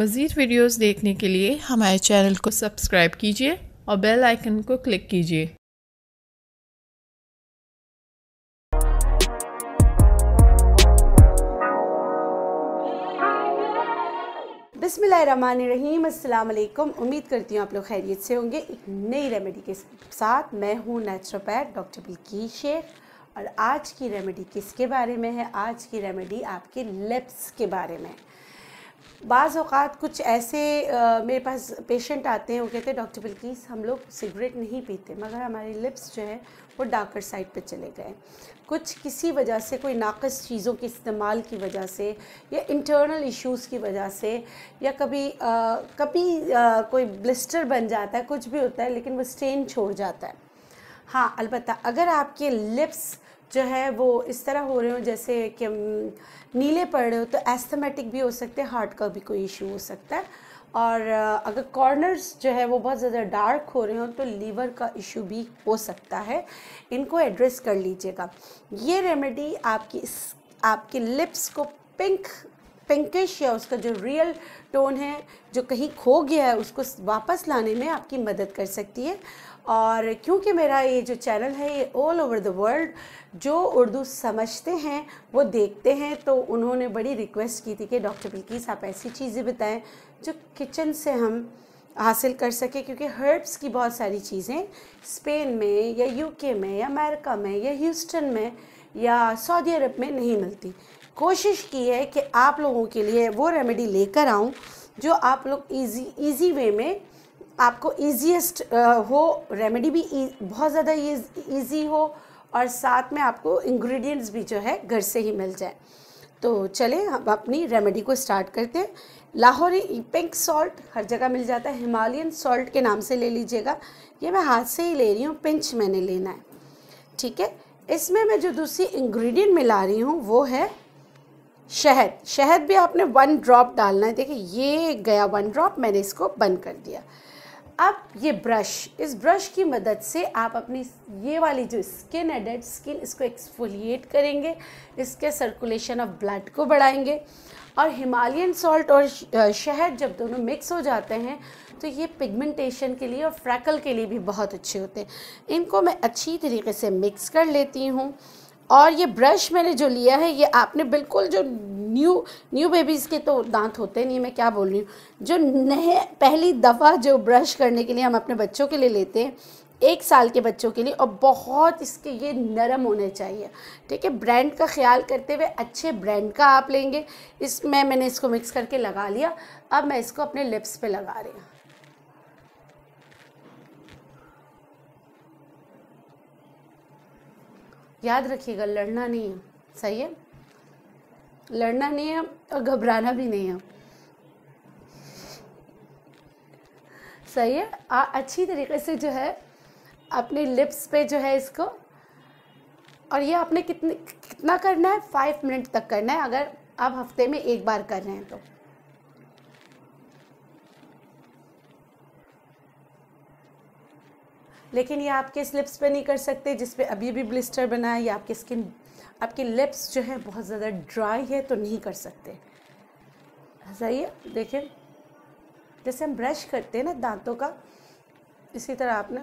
मज़ीद वीडियोस देखने के लिए हमारे चैनल को सब्सक्राइब कीजिए और बेल आइकन को क्लिक कीजिए बिसमीम अल्लाम उम्मीद करती हूँ आप लोग खैरियत से होंगे एक नई रेमेडी के साथ मैं हूँ नेचुरोपैथ डॉक्टर बिल्की शेख और आज की रेमेडी किसके बारे में है आज की रेमेडी आपके लिप्स के बारे में है बाज़ात कुछ ऐसे आ, मेरे पास पेशेंट आते हैं वो कहते हैं डॉक्टर बिल्किस हम लोग सिगरेट नहीं पीते मगर हमारे लिप्स जो है वो डार्कर साइड पे चले गए कुछ किसी वजह से कोई नाकस चीज़ों के इस्तेमाल की वजह से या इंटरनल इश्यूज़ की वजह से या कभी आ, कभी आ, कोई ब्लिस्टर बन जाता है कुछ भी होता है लेकिन वो स्टेन छोड़ जाता है हाँ अलबत्त अगर आपके लिप्स जो है वो इस तरह हो रहे हो जैसे कि नीले पड़ रहे हो तो एस्थमेटिक भी हो सकते हैं हार्ट का भी कोई इशू हो सकता है और अगर कॉर्नर्स जो है वो बहुत ज़्यादा डार्क हो रहे हो तो लीवर का इशू भी हो सकता है इनको एड्रेस कर लीजिएगा ये रेमेडी आपकी आपके लिप्स को पिंक पिंकिश या उसका जो रियल टोन है जो कहीं खो गया है उसको वापस लाने में आपकी मदद कर सकती है और क्योंकि मेरा ये जो चैनल है ये ऑल ओवर द वर्ल्ड जो उर्दू समझते हैं वो देखते हैं तो उन्होंने बड़ी रिक्वेस्ट की थी कि डॉक्टर बिल्किस आप ऐसी चीज़ें बताएं जो किचन से हम हासिल कर सकें क्योंकि हर्ब्स की बहुत सारी चीज़ें स्पेन में या यूके में या अमेरिका में या ह्यूस्टन में या सऊदी अरब में नहीं मिलती कोशिश की है कि आप लोगों के लिए वो रेमेडी लेकर आऊँ जो आप लोग इजी इजी वे में आपको ईजीएस्ट हो रेमेडी भी e, बहुत ज़्यादा ईजी हो और साथ में आपको इंग्रेडिएंट्स भी जो है घर से ही मिल जाए तो चले हम अपनी रेमेडी को स्टार्ट करते हैं लाहौरी पिंक सॉल्ट हर जगह मिल जाता है हिमालयन सॉल्ट के नाम से ले लीजिएगा ये मैं हाथ से ही ले रही हूँ पिंच मैंने लेना है ठीक है इसमें मैं जो दूसरी इंग्रेडिएंट मिला रही हूँ वो है शहद शहद भी आपने वन ड्रॉप डालना है देखिए ये गया वन ड्रॉप मैंने इसको बंद कर दिया अब ये ब्रश इस ब्रश की मदद से आप अपनी ये वाली जो स्किन है डेड स्किन इसको एक्सफोलिएट करेंगे इसके सर्कुलेशन ऑफ ब्लड को बढ़ाएंगे और हिमालयन सॉल्ट और शहद जब दोनों मिक्स हो जाते हैं तो ये पिगमेंटेशन के लिए और फ्रैकल के लिए भी बहुत अच्छे होते हैं इनको मैं अच्छी तरीके से मिक्स कर लेती हूँ और ये ब्रश मैंने जो लिया है ये आपने बिल्कुल जो न्यू न्यू बेबीज़ के तो दांत होते नहीं मैं क्या बोल रही हूँ जो नए पहली दफ़ा जो ब्रश करने के लिए हम अपने बच्चों के लिए लेते हैं एक साल के बच्चों के लिए और बहुत इसके ये नरम होने चाहिए ठीक है ब्रांड का ख्याल करते हुए अच्छे ब्रांड का आप लेंगे इसमें मैंने इसको मिक्स करके लगा लिया अब मैं इसको अपने लिप्स पे लगा रही हूँ याद रखिएगा लड़ना नहीं है सही है लड़ना नहीं है और घबराना भी नहीं है सही है आ, अच्छी तरीके से जो है अपने लिप्स पे जो है इसको और ये आपने कितने कितना करना है फाइव मिनट तक करना है अगर आप हफ्ते में एक बार कर रहे हैं तो लेकिन ये आपके स्लिप्स पे नहीं कर सकते जिस पे अभी भी ब्लिस्टर बना है या आपकी स्किन आपकी लिप्स जो है बहुत ज़्यादा ड्राई है तो नहीं कर सकते सही है देखें जैसे हम ब्रश करते हैं ना दांतों का इसी तरह आपने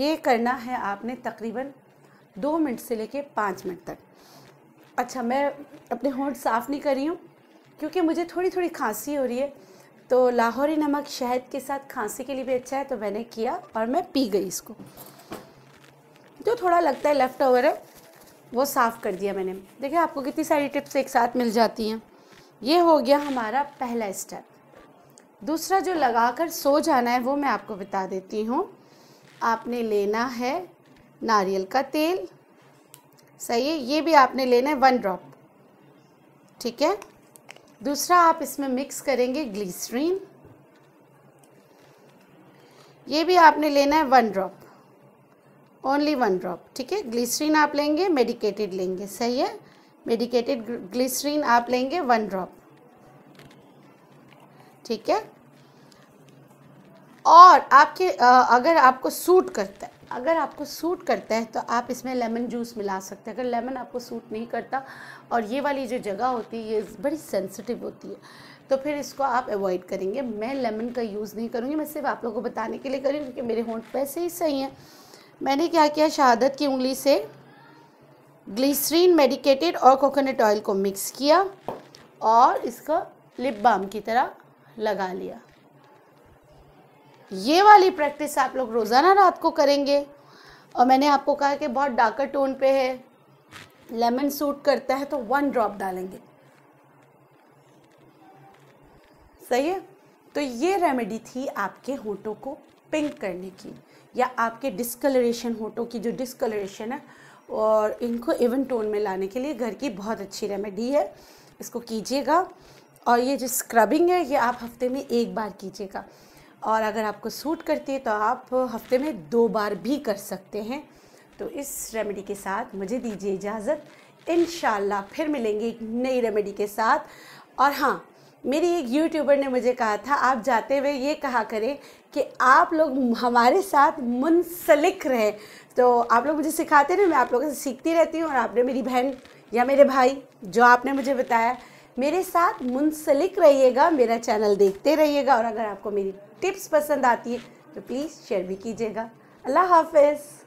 ये करना है आपने तकरीबन दो मिनट से लेके पाँच मिनट तक अच्छा मैं अपने होंठ साफ़ नहीं कर रही हूँ क्योंकि मुझे थोड़ी थोड़ी खांसी हो रही है तो लाहौरी नमक शहद के साथ खांसी के लिए भी अच्छा है तो मैंने किया और मैं पी गई इसको जो थोड़ा लगता है लेफ़्ट ओवर है वो साफ़ कर दिया मैंने देखिए आपको कितनी सारी टिप्स एक साथ मिल जाती हैं ये हो गया हमारा पहला स्टेप दूसरा जो लगा कर सो जाना है वो मैं आपको बता देती हूँ आपने लेना है नारियल का तेल सही है ये भी आपने लेना है वन ड्रॉप ठीक है दूसरा आप इसमें मिक्स करेंगे ग्लीसरीन ये भी आपने लेना है one drop only one drop ठीक है ग्लीसरीन आप लेंगे मेडिकेटेड लेंगे सही है मेडिकेटेड ग्लीसरीन आप लेंगे वन ड्रॉप ठीक है और आपके अगर आपको सूट करता है अगर आपको सूट करता है तो आप इसमें लेमन जूस मिला सकते हैं अगर लेमन आपको सूट नहीं करता और ये वाली जो जगह होती है ये बड़ी सेंसिटिव होती है तो फिर इसको आप अवॉइड करेंगे मैं लेमन का यूज़ नहीं करूँगी मैं सिर्फ आप लोगों को बताने के लिए करी क्योंकि मेरे होंठ पैसे ही सही हैं मैंने क्या किया शहादत की उंगली से ग्लिसरीन मेडिकेटेड और कोकोनट ऑयल को मिक्स किया और इसका लिप बाम की तरह लगा लिया ये वाली प्रैक्टिस आप लोग रोज़ाना रात को करेंगे और मैंने आपको कहा कि बहुत डार्कर टोन पे है लेमन सूट करता है तो वन ड्रॉप डालेंगे सही है तो ये रेमेडी थी आपके होठों को पिंक करने की या आपके डिस्कलरेशन होठों की जो डिस्कलरेशन है और इनको इवन टोन में लाने के लिए घर की बहुत अच्छी रेमेडी है इसको कीजिएगा और ये जो स्क्रबिंग है ये आप हफ्ते में एक बार कीजिएगा और अगर आपको सूट करती है तो आप हफ्ते में दो बार भी कर सकते हैं तो इस रेमेडी के साथ मुझे दीजिए इजाज़त इन फिर मिलेंगे एक नई रेमेडी के साथ और हाँ मेरी एक यूट्यूबर ने मुझे कहा था आप जाते हुए ये कहा करें कि आप लोग हमारे साथ मुंसलिक रहें तो आप लोग मुझे सिखाते ना मैं आप लोगों से सीखती रहती हूँ और आपने मेरी बहन या मेरे भाई जो आपने मुझे बताया मेरे साथ मुंसलिक रहिएगा मेरा चैनल देखते रहिएगा और अगर आपको मेरी टिप्स पसंद आती है तो प्लीज़ शेयर भी कीजिएगा अल्लाह हाफिज़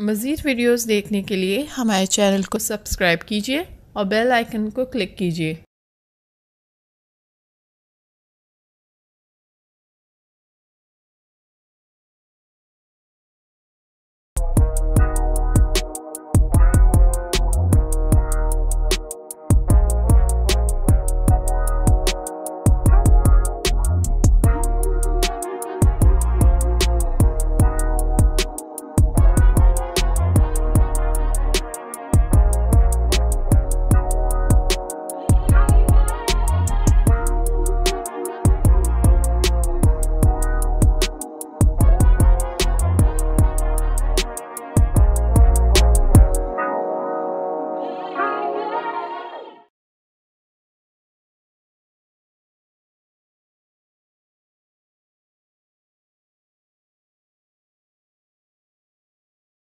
मज़ीद वीडियोस देखने के लिए हमारे चैनल को सब्सक्राइब कीजिए और बेल आइकन को क्लिक कीजिए